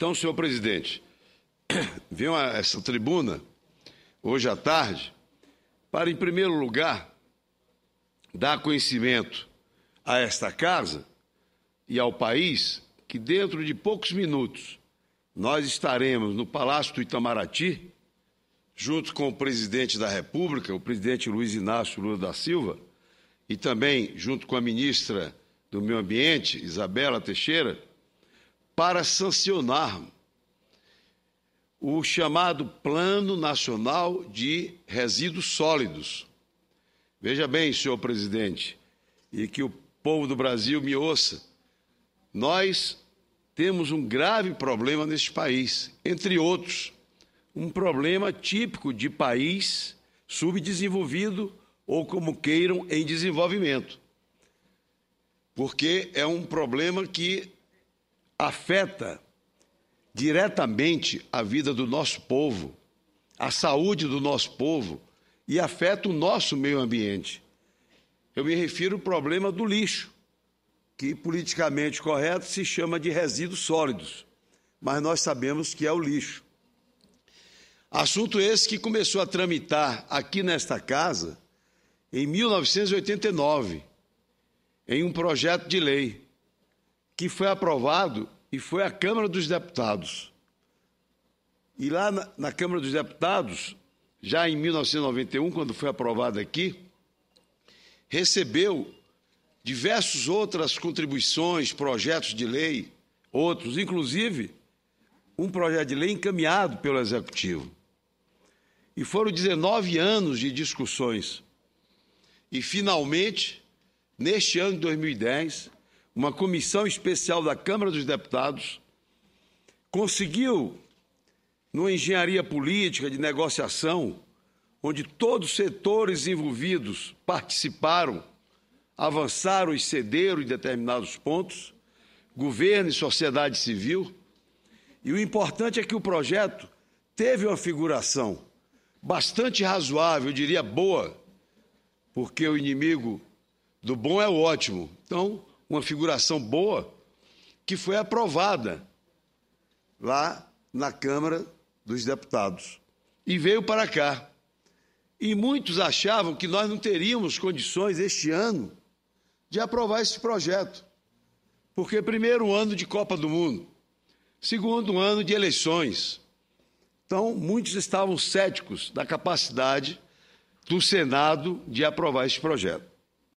Então, senhor presidente, venho a essa tribuna hoje à tarde para, em primeiro lugar, dar conhecimento a esta casa e ao país que, dentro de poucos minutos, nós estaremos no Palácio do Itamaraty, junto com o presidente da República, o presidente Luiz Inácio Lula da Silva, e também junto com a ministra do Meio Ambiente, Isabela Teixeira para sancionar o chamado Plano Nacional de Resíduos Sólidos. Veja bem, senhor presidente, e que o povo do Brasil me ouça. Nós temos um grave problema neste país, entre outros, um problema típico de país subdesenvolvido ou como queiram em desenvolvimento. Porque é um problema que afeta diretamente a vida do nosso povo, a saúde do nosso povo e afeta o nosso meio ambiente. Eu me refiro ao problema do lixo, que politicamente correto se chama de resíduos sólidos, mas nós sabemos que é o lixo. Assunto esse que começou a tramitar aqui nesta casa em 1989, em um projeto de lei que foi aprovado e foi à Câmara dos Deputados. E lá na, na Câmara dos Deputados, já em 1991, quando foi aprovado aqui, recebeu diversas outras contribuições, projetos de lei, outros, inclusive um projeto de lei encaminhado pelo Executivo. E foram 19 anos de discussões. E, finalmente, neste ano de 2010, uma comissão especial da Câmara dos Deputados conseguiu, numa engenharia política de negociação, onde todos os setores envolvidos participaram, avançaram e cederam em determinados pontos, governo e sociedade civil. E o importante é que o projeto teve uma figuração bastante razoável, eu diria boa, porque o inimigo do bom é o ótimo. Então, uma figuração boa, que foi aprovada lá na Câmara dos Deputados. E veio para cá. E muitos achavam que nós não teríamos condições este ano de aprovar esse projeto. Porque, primeiro, ano de Copa do Mundo, segundo, ano de eleições. Então, muitos estavam céticos da capacidade do Senado de aprovar esse projeto.